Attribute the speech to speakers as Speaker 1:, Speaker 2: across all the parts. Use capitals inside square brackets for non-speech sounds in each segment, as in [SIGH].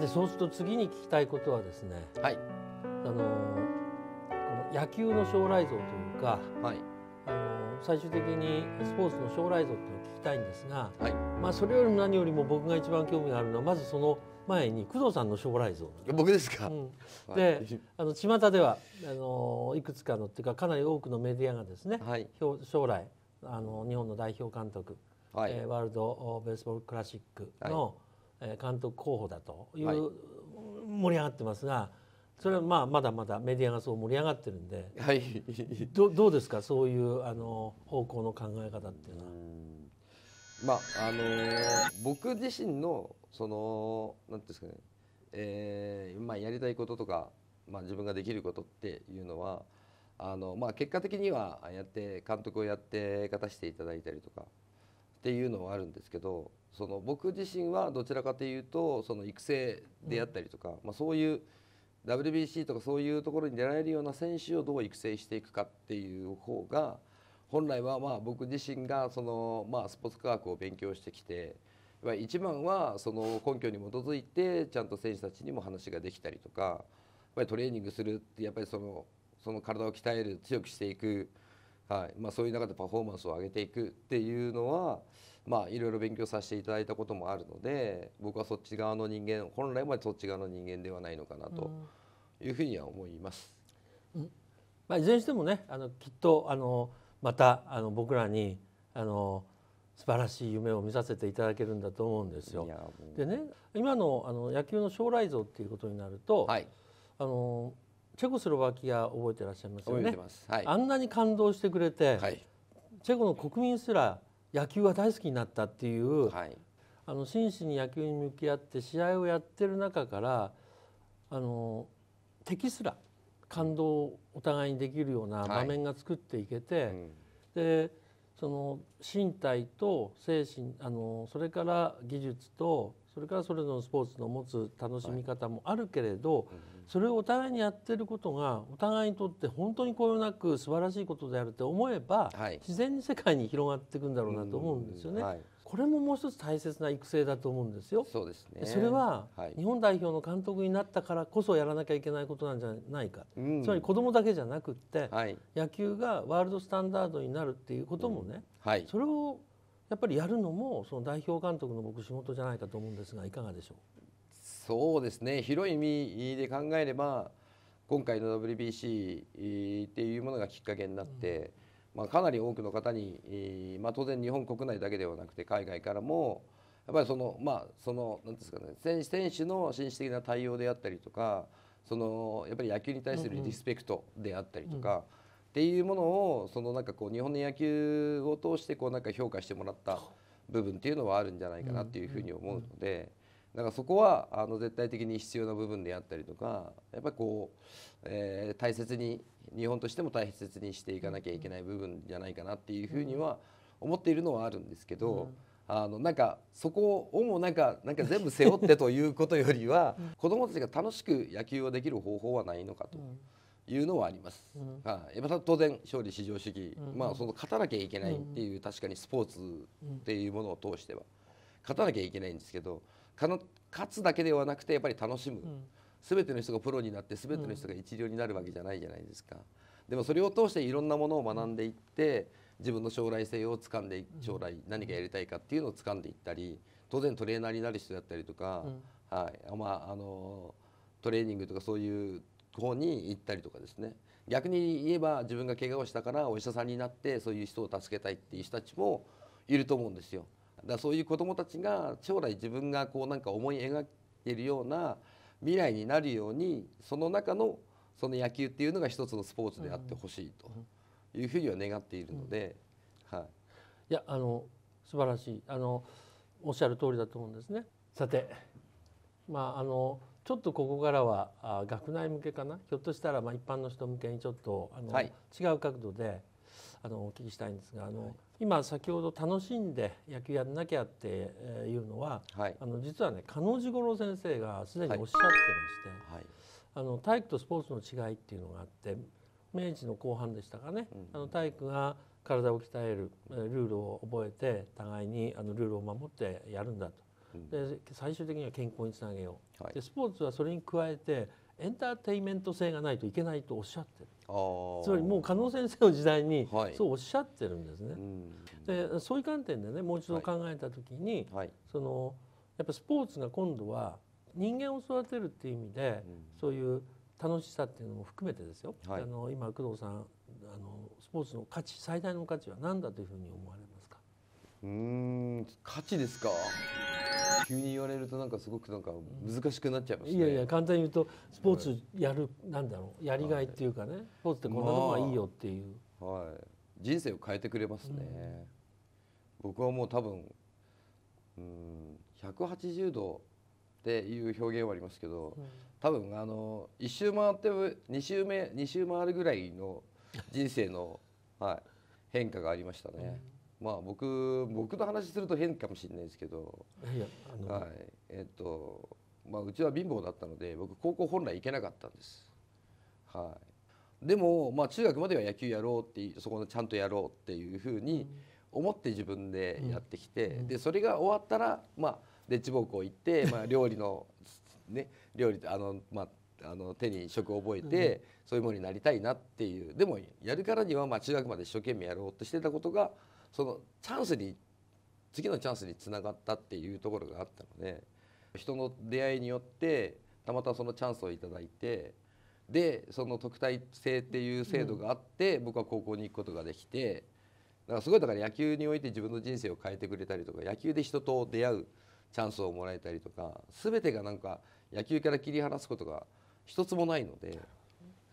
Speaker 1: てそうすると次に聞きたいことはですね、はい、あのこの野球の将来像というか、はい、あの最終的にスポーツの将来像というのを聞きたいんですが、はい、まあ、それよりも何よりも僕が一番興味があるのはまずその前に工藤さんの将来像僕ですか、うん、であの巷ではあのいくつかのっていうかかなり多くのメディアがですね、はい、将来あの日本の代表監督、はい、えー、ワールド・ベースボール・クラシックの、はい監督候補だという、はい、盛り上がってますがそれはまあまだまだメディアがそう盛り上がってるんで、はい、どどうですかそういうあの方向の考え方っていうのは。まああのー、
Speaker 2: 僕自身のそのなんですかね、えーまあ、やりたいこととか、まあ、自分ができることっていうのはあの、まあ、結果的にはやって監督をやって勝たせていただいたりとかっていうのはあるんですけどその僕自身はどちらかというとその育成であったりとか、うん、まあ、そういう WBC とかそういうところに出られるような選手をどう育成していくかっていう方が本来はまあ僕自身がその、まあ、スポーツ科学を勉強してきて一番はその根拠に基づいてちゃんと選手たちにも話ができたりとかやっぱりトレーニングするってやっぱりそのその体を鍛える強くしていく。はいまあ、そういう中でパフォーマンスを上げていくっていうのは、まあ、いろいろ勉強させていただいたこともあるので僕はそっち側の人間本来までそっち側の人間ではないのかなと
Speaker 1: いうふうには思います。うんまあ、いずれにしてもねあのきっとあのまたあの僕らにあの素晴らしい夢を見させていただけるんだと思うんですよ。でね今のあの野球の将来像っていうことになると、はい、あのチェコスロバキア覚えてらっしゃいますよね。はい、あんなに感動してくれて、はい、チェコの国民すら野球が大好きになったっていう、はい、あの真摯に野球に向き合って試合をやってる中からあの敵すら感動をお互いにできるような場面が作っていけて、うん、でその身体と精神あのそれから技術とそれからそれぞれのスポーツの持つ楽しみ方もあるけれど、それをお互いにやってることがお互いにとって本当にこよなく素晴らしいことであると思えば、自然に世界に広がっていくんだろうなと思うんですよね。これももう一つ大切な育成だと思うんですよ。そうですね。それは日本代表の監督になったからこそやらなきゃいけないことなんじゃないか。うん、つまり子供だけじゃなくって、はい、野球がワールドスタンダードになるっていうこともね、うんはい、それをやっぱりやるのもその代表監督の僕仕事じゃないかと思うんですがいかがでしょう
Speaker 2: そうですね広い意味で考えれば今回の WBC っていうものがきっかけになって、うん、まあ、かなり多くの方に、まあ、当然日本国内だけではなくて海外からもやっぱりそのまあその何ですかね選手の紳士的な対応であったりとかそのやっぱり野球に対するリスペクトであったりとか。うんうんっていうものをそのなんかこう日本の野球を通してこうなんか評価してもらった部分っていうのはあるんじゃないかなっていうふうに思うので。なんかそこはあの絶対的に必要な部分であったりとかやっぱりこう、え大切に日本としても大切にしていかなきゃいけない部分じゃないかなっていうふうには思っているのはあるんですけど、あのなんかそこをもなんかなんか全部背負ってということよりは、子どもたちが楽しく野球をできる方法はないのかと。うんいうのはあります、うんはあ、やっぱ当然勝利至上主義、うん、まあ、その勝たなきゃいけないっていう、確かにスポーツっていうものを通しては勝たなきゃいけないんですけど勝つだけではなくてやっぱり楽しむ、うん、全ての人がプロになって全ての人が一流になるわけじゃないじゃないですか。でもそれを通していろんなものを学んでいって自分の将来性を掴んで将来何かやりたいかっていうのを掴んでいったり当然トレーナーになる人だったりとか、はいまああのトレーニングとかそういう方に行ったりとかですね逆に言えば自分が怪我をしたからお医者さんになってそういう人を助けたいっていう人たちもいると思うんですよ。だからそういう子どもたちが将来自分がこうなんか思い描いてるような未来になるようにその中のその野球っていうのが一つのスポーツであってほしいというふうには願っているの
Speaker 1: で、はい、いやあの素晴らしいあのおっしゃる通りだと思うんですね。さてまああのちょっとここからはあ学内向けかなひょっとしたらまあ一般の人向けにちょっとあの、はい、違う角度であのお聞きしたいんですがあの、はい、今先ほど楽しんで野球やんなきゃっていうのは、はい、あの実はね加納治五郎先生がすでにおっしゃってまして、あの体育とスポーツの違いっていうのがあって明治の後半でしたかね、うん、あの体育が体を鍛えるルールを覚えて互いにあのルールを守ってやるんだとで最終的には健康につなげよう、はい、でスポーツはそれに加えてエンターテイメント性がないといけないとおっしゃってるつまりもう加納先生の時代にそうおっしゃってるんですね。はい、でそういう観点でねもう一度考えた時に、はい、そのやっぱスポーツが今度は人間を育てるっていう意味で、うん、そういう楽しさっていうのも含めてですよ、はい、あの今工藤さんあのスポーツの価値最大の価値は何だというふうに思われますかうん価値ですか急に言われるとなんかすごくなんか難しくなっちゃいますね。いやいや簡単に言うとスポーツやる、なんだろうやりがいっていうかね、スポーツってこんなのがいいよ
Speaker 2: っていう。はい、人生を変えてくれますね。うん、僕はもう多分うん180度っていう表現はありますけど、うん、多分あの1周回って2周目2周回るぐらいの人生の、はい、変化がありましたね。うんまあ僕僕の話すると変かもしれないですけどはいえっとまあ、うちは貧乏だったので僕高校本来行けなかったんです。はい、でも、まあ、中学までは野球やろうってそこでちゃんとやろうっていうふうに思って自分でやってきて、うん、でそれが終わったら、まあ、デッチ奉公行って、まあ、[LAUGHS] 料理の、ね、料理あの、まあ、あの手に職を覚えて、そういうものになりたいなっていうでもやるからには、まあ、中学まで一生懸命やろうとしてたことがそのチャンスに次のチャンスにつながったっていうところがあったので人の出会いによってたまたまそのチャンスを頂いてでその特待生っていう制度があって、僕は高校に行くことができてだからすごいだから野球において自分の人生を変えてくれたりとか野球で人と出会うチャンスをもらえたりとか全てがなんか野球から切り離すことが一つもないので、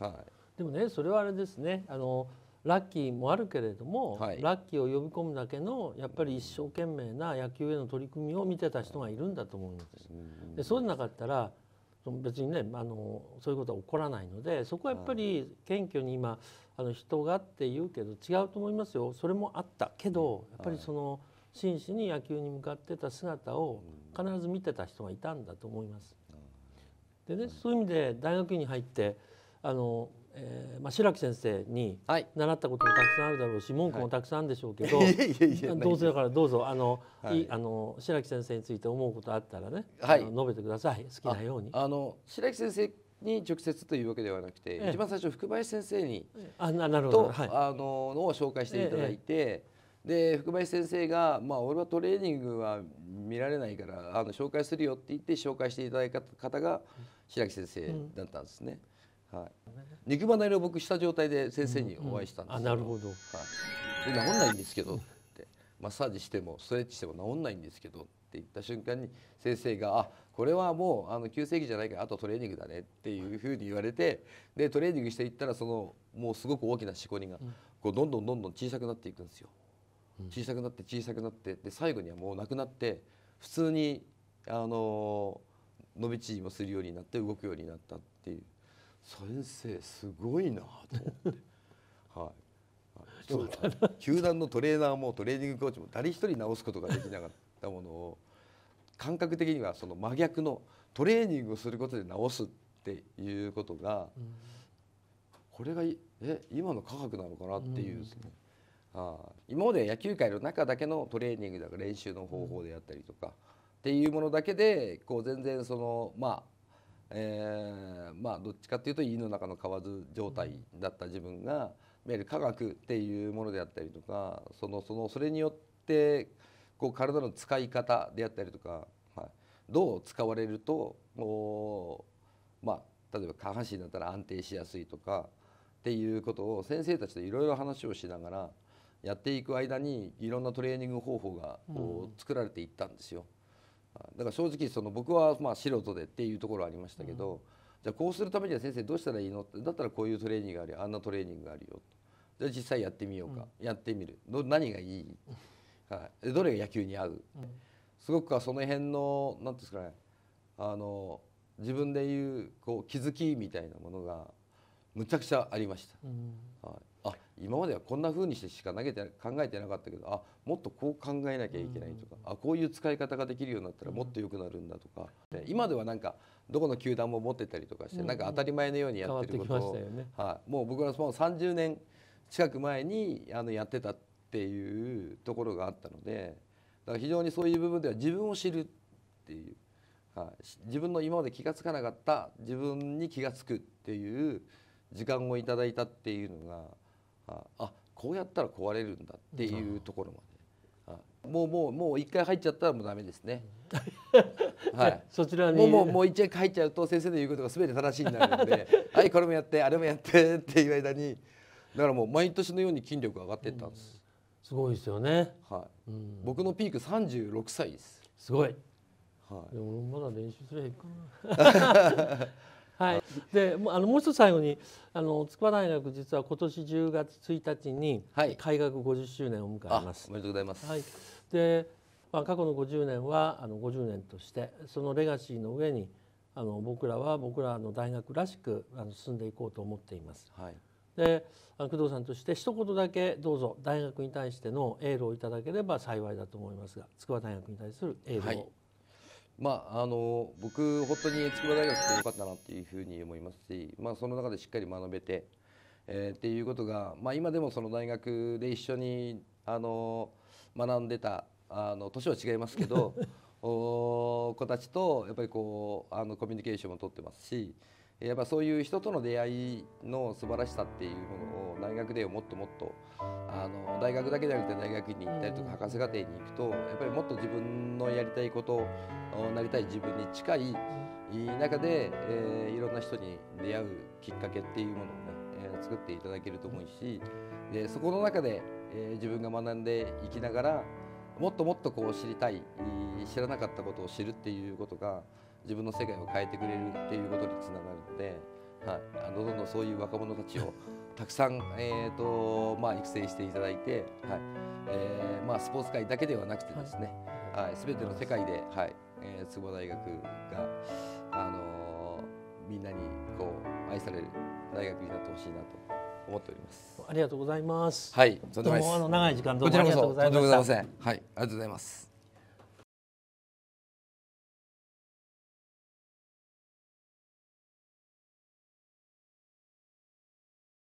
Speaker 2: はい、
Speaker 1: でもねそれはあれですねあのラッキーもあるけれども、はい、ラッキーを呼び込むだけのやっぱり一生懸命な野球への取り組みを見てた人がいるんだと思うます。でそうでなかったら別にねあのそういうことは起こらないのでそこはやっぱり謙虚に今あの人がって言うけど違うと思いますよそれもあったけどやっぱりその、真摯に野球に向かってた姿を必ず見てた人がいたんだと思います。でねそういう意味で大学院に入ってあのえーまあ、白木先生に習ったこともたくさんあるだろうし、文句もたくさんあるでしょうけど、どうせだからどうぞあの、い、あの白木先生について思うことあったらね、はい、述べてください好きなようにあの白木先生
Speaker 2: に直接というわけではなくて、一番最初福林先生に、あなるほど、はい、あののを紹介していただいて、で福林先生が「まあ、俺はトレーニングは見られないからあの紹介するよ」って言って紹介していただいた方が白木先生だったんですね。うんはい、肉離れを僕した状態で先生にお会いしたんですけど、うんうん、なるほど、はい、で治んないんですけどってマッサージしてもストレッチしても治んないんですけどって言った瞬間に先生が「あこれはもうあの急性期じゃないからあとトレーニングだね」っていうふうに言われてでトレーニングしていったらそのもうすごく大きなしこりがこうどんどんどんどん小さくなっていくんですよ。小さくなって小さくなってで最後にはもうなくなって普通にあの伸び縮みもするようになって動くようになったっていう先生すごいなと思って [LAUGHS] はいそう球団のトレーナーもトレーニングコーチも誰一人直すことができなかったものを感覚的にはその真逆のトレーニングをすることで直すっていうことが、うん、これがえ今の科学なのかなっていううん、あ今まで野球界の中だけのトレーニングだから練習の方法であったりとか、っていうものだけでこう全然そのまあえー、まあどっちかっていうと胃の中の蛙状態だった自分がいわゆる科学っていうものであったりとかそのそのそれによってこう体の使い方であったりとか、はい、どう使われるとお、まあ例えば下半身だったら安定しやすいとかっていうことを先生たちといろいろ話をしながらやっていく間にいろんなトレーニング方法がこう作られていったんですよ。うんだから正直その僕はまあ素人でっていうところありましたけど、うん、じゃあこうするためには先生どうしたらいいのってだったらこういうトレーニングがあるよあんなトレーニングがあるよじゃあ実際やってみようか、うん、やってみるど何がいい、はい、どれが野球に合う、うん、すごくその辺の何ですかねあの自分で言うこう気づきみたいなものがむちゃくちゃありました。はい今まではこんなふうにしてしか投げて考えてなかったけどあもっとこう考えなきゃいけないとか、あこういう使い方ができるようになったらもっと良くなるんだとか、で今ではなんかどこの球団も持ってたりとかして、なんか当たり前のようにやってることを、ねはい、もう僕らもう30年近く前にあのやってたっていうところがあったのでだから非常にそういう部分では自分を知るっていう、はい、自分の今まで気が付かなかった自分に気が付くっていう時間をいただいたっていうのがああこうやったら壊れるんだっていうところまで。もうもうもう一回入っちゃったらもうダメですね。[LAUGHS] はい。そちらにもうもう一回入っちゃうと先生の言うことが全て正しいになるので、[LAUGHS] はいこれもやってあれもやってっていう間に、だからもう毎年のように筋力上がっていったんです、うん。
Speaker 1: すごいですよね。はい。うん、僕のピーク三十六歳です。すごい。はい。でもまだ練習すればいいかな。[LAUGHS] はい、であのもう一つ最後にあの筑波大学実は今年10月1日に開学50周年を迎えます。おめでとうございます、はい、で、まあ、過去の50年はあの50年としてそのレガシーの上にあの僕らは僕らの大学らしくあの進んでいこうと思っています。はい、で工藤さんとして一言だけどうぞ大学に対してのエールをいただければ幸いだと思いますが筑波大学に対するエールを、はい
Speaker 2: まあ、あの僕本当に筑波大学ってよかったなっていうふうに思いますし、まあ、その中でしっかり学べて、えー、っていうことが、まあ、今でもその大学で一緒にあの学んでたあの年は違いますけど [LAUGHS] お子たちとやっぱりこうあのコミュニケーションも取ってますし。やっぱそういう人との出会いの素晴らしさっていうものを大学でもっともっとあの大学だけじゃなくて大学院に行ったりとか博士課程に行くとやっぱりもっと自分のやりたいことなりたい自分に近い中で、えー、いろんな人に出会うきっかけっていうものをね、えー、作っていただけると思うしでそこの中で、えー、自分が学んでいきながらもっともっとこう知りたい知らなかったことを知るっていうことが自分の世界を変えてくれるっていうことにつながるので、はい、あのどんどんそういう若者たちをたくさん、[LAUGHS] えーとまあ、育成していただいて、はいえーまあ、スポーツ界だけではなくてですね、はい、全ての世界で、はいえー、筑波大学が、あのー、みんなにこう愛される大学になってほしいなと思っております。
Speaker 1: ありがとうございます。はい、どうもあの長い時間どうもありがとうございました。はい、
Speaker 2: ありがとうございます。